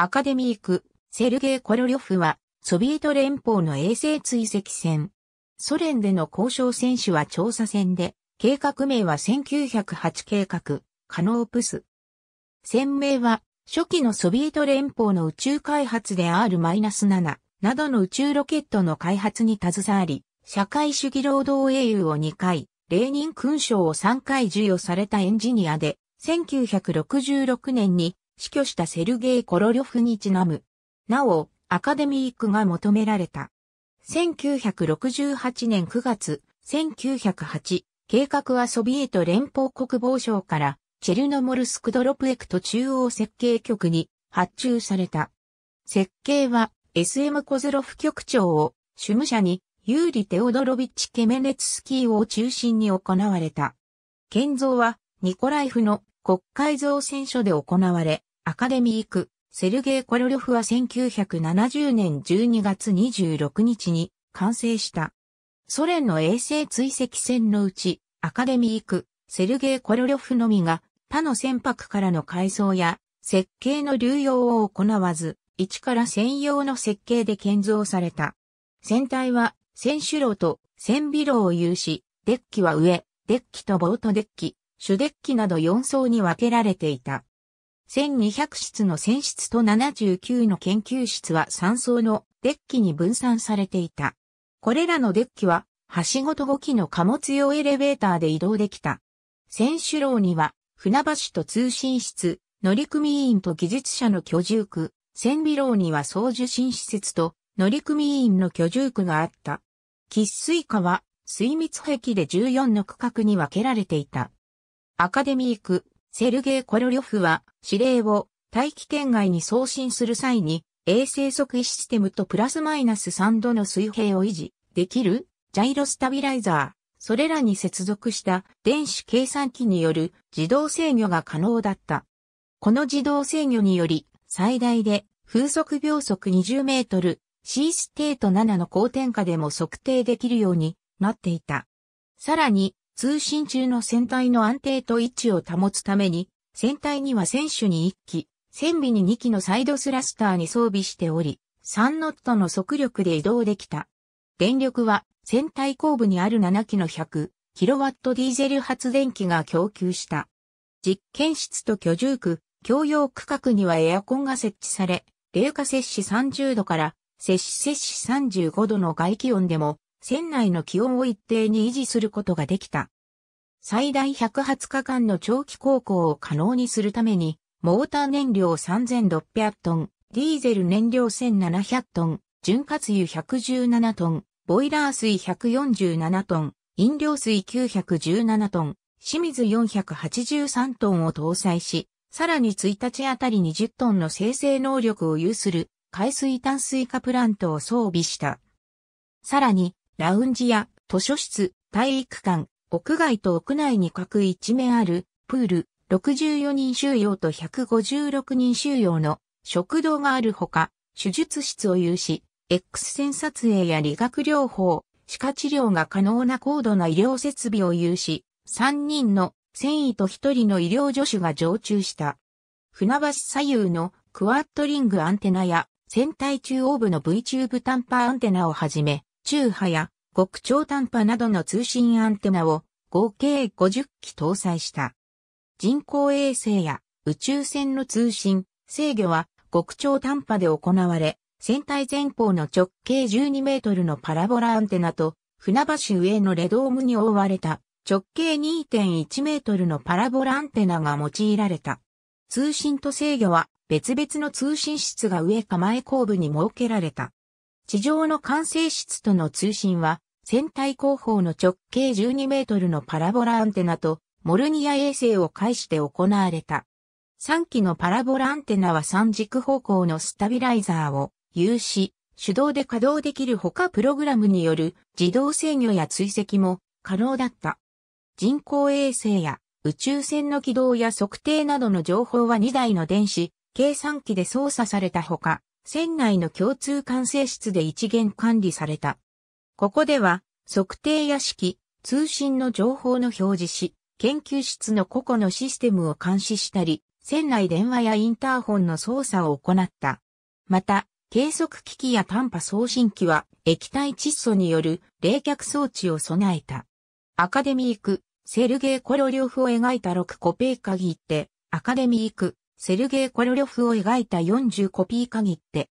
アカデミーク、セルゲイ・コロリョフは、ソビエト連邦の衛星追跡船。ソ連での交渉選手は調査船で、計画名は1908計画、カノープス。船名は、初期のソビエト連邦の宇宙開発で R-7 などの宇宙ロケットの開発に携わり、社会主義労働英雄を2回、レーニン勲章を3回授与されたエンジニアで、1966年に死去したセルゲイ・コロリョフにちなむ。なお、アカデミー区が求められた。1968年9月、1908、計画はソビエト連邦国防省から、チェルノモルスクドロプエクト中央設計局に発注された。設計は SM コズロフ局長を主務者にユーリ・テオドロビッチ・ケメネツスキーを中心に行われた。建造はニコライフの国会造船所で行われ、アカデミーク、セルゲイ・コロリョフは1970年12月26日に完成した。ソ連の衛星追跡船のうち、アカデミーク、セルゲイ・コロリョフのみが他の船舶からの改装や設計の流用を行わず、一から専用の設計で建造された。船体は船首楼と船尾楼を有し、デッキは上、デッキとボートデッキ、主デッキなど4層に分けられていた。1200室の船室と79の研究室は3層のデッキに分散されていた。これらのデッキは、はしごと5機の貨物用エレベーターで移動できた。船首楼には、船橋と通信室、乗組員と技術者の居住区、船尾楼には送受信施設と乗組員の居住区があった。喫水下は、水密壁で14の区画に分けられていた。アカデミー区、セルゲイ・コロリョフは指令を大気圏外に送信する際に衛星測位システムとプラスマイナス3度の水平を維持できるジャイロスタビライザー、それらに接続した電子計算機による自動制御が可能だった。この自動制御により最大で風速秒速20メートル C ステート7の高点下でも測定できるようになっていた。さらに通信中の船体の安定と位置を保つために、船体には船首に1機、船尾に2機のサイドスラスターに装備しており、3ノットの速力で移動できた。電力は船体後部にある7機の 100kW ディーゼル発電機が供給した。実験室と居住区、共用区画にはエアコンが設置され、冷下摂氏30度から摂氏摂氏35度の外気温でも船内の気温を一定に維持することができた。最大120日間の長期航行を可能にするために、モーター燃料3600トン、ディーゼル燃料1700トン、潤滑油117トン、ボイラー水147トン、飲料水917トン、清水483トンを搭載し、さらに1日あたり20トンの生成能力を有する海水淡水化プラントを装備した。さらに、ラウンジや図書室、体育館、屋外と屋内に各一面ある、プール、64人収容と156人収容の食堂があるほか、手術室を有し、X 線撮影や理学療法、歯科治療が可能な高度な医療設備を有し、3人の繊維と1人の医療助手が常駐した。船橋左右のクワッドリングアンテナや船体中央部の V チューブパーアンテナをはじめ、中波や極超短波などの通信アンテナを合計50機搭載した。人工衛星や宇宙船の通信、制御は極超短波で行われ、船体前方の直径12メートルのパラボラアンテナと、船橋上のレドームに覆われた直径2.1メートルのパラボラアンテナが用いられた。通信と制御は別々の通信室が上構え後部に設けられた。地上の管制室との通信は、船体後方の直径12メートルのパラボラアンテナと、モルニア衛星を介して行われた。3機のパラボラアンテナは三軸方向のスタビライザーを有し、手動で稼働できるほかプログラムによる自動制御や追跡も可能だった。人工衛星や宇宙船の軌道や測定などの情報は2台の電子、計算機で操作されたほか、船内の共通管制室で一元管理された。ここでは、測定屋敷、通信の情報の表示し、研究室の個々のシステムを監視したり、船内電話やインターホンの操作を行った。また、計測機器や短波送信機は液体窒素による冷却装置を備えた。アカデミーク、セルゲイ・コロリョフを描いた6コペーカギって、アカデミーク、セルゲイ・コロリョフを描いた40コピー限って。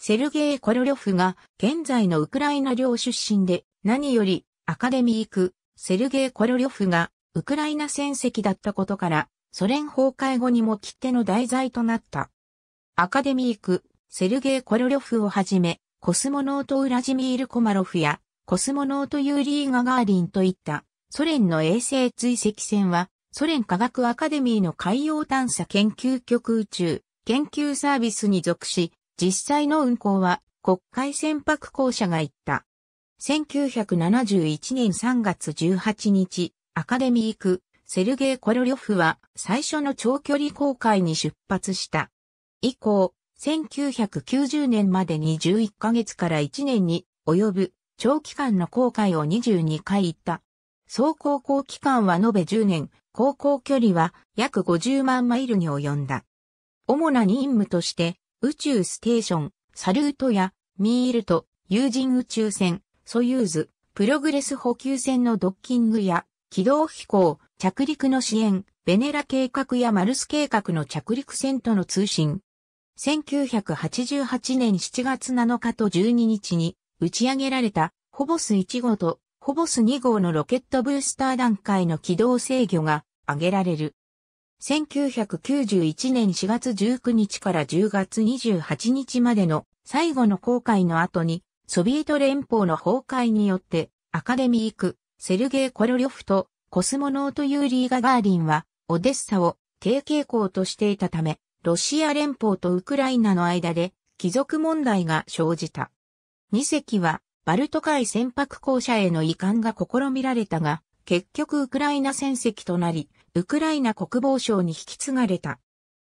セルゲイ・コロリョフが現在のウクライナ領出身で何よりアカデミーク、セルゲイ・コロリョフがウクライナ戦績だったことからソ連崩壊後にも切手の題材となった。アカデミーク、セルゲイ・コロリョフをはじめコスモノート・ウラジミール・コマロフやコスモノート・ユーリー・ガガーリンといったソ連の衛星追跡船はソ連科学アカデミーの海洋探査研究局宇宙研究サービスに属し、実際の運航は国会船舶公社が行った。1971年3月18日、アカデミー区、セルゲイ・コロリョフは最初の長距離航海に出発した。以降、1990年までに11ヶ月から1年に及ぶ長期間の航海を22回行った総航行期間は延べ10年、航行距離は約50万マイルに及んだ。主な任務として、宇宙ステーション、サルートや、ミールト、有人宇宙船、ソユーズ、プログレス補給船のドッキングや、軌道飛行、着陸の支援、ベネラ計画やマルス計画の着陸船との通信。1988年7月7日と12日に打ち上げられたホボス1号とホボス2号のロケットブースター段階の軌道制御が挙げられる。1991年4月19日から10月28日までの最後の航海の後に、ソビエト連邦の崩壊によって、アカデミーク、セルゲイ・コロリョフとコスモノートユーリー・ガガーリンは、オデッサを低傾向としていたため、ロシア連邦とウクライナの間で貴族問題が生じた。2隻はバルト海船舶公社への遺憾が試みられたが、結局ウクライナ戦績となり、ウクライナ国防省に引き継がれた。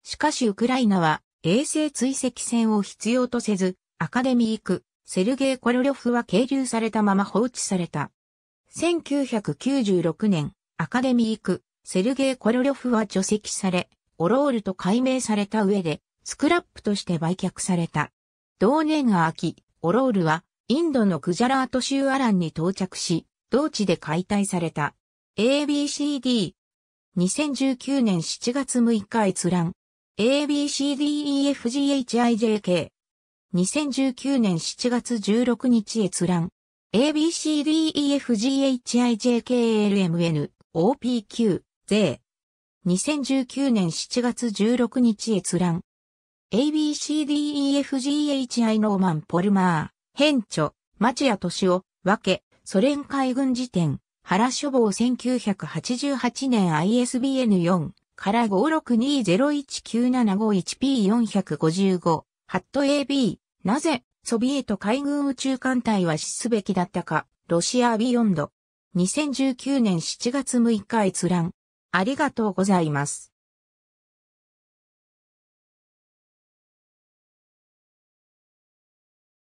しかしウクライナは衛星追跡船を必要とせず、アカデミーク、セルゲイ・コロリョフは係留されたまま放置された。1996年、アカデミーク、セルゲイ・コロリョフは除籍され、オロールと改名された上で、スクラップとして売却された。同年が秋、オロールはインドのクジャラート州アランに到着し、同地で解体された。ABCD。2019年7月6日閲覧。ABCDEFGHIJK。2019年7月16日閲覧。ABCDEFGHIJKLMN。OPQ。税。2019年7月16日閲覧。ABCDEFGHI ノーマン・ポルマー。編著、町屋敏夫、分け、ソ連海軍辞典、原書房1988年 ISBN 4から 562019751P455、ハット AB、なぜ、ソビエト海軍宇宙艦隊は死すべきだったか、ロシアビヨンド。2019年7月6日閲覧。ありがとうございます。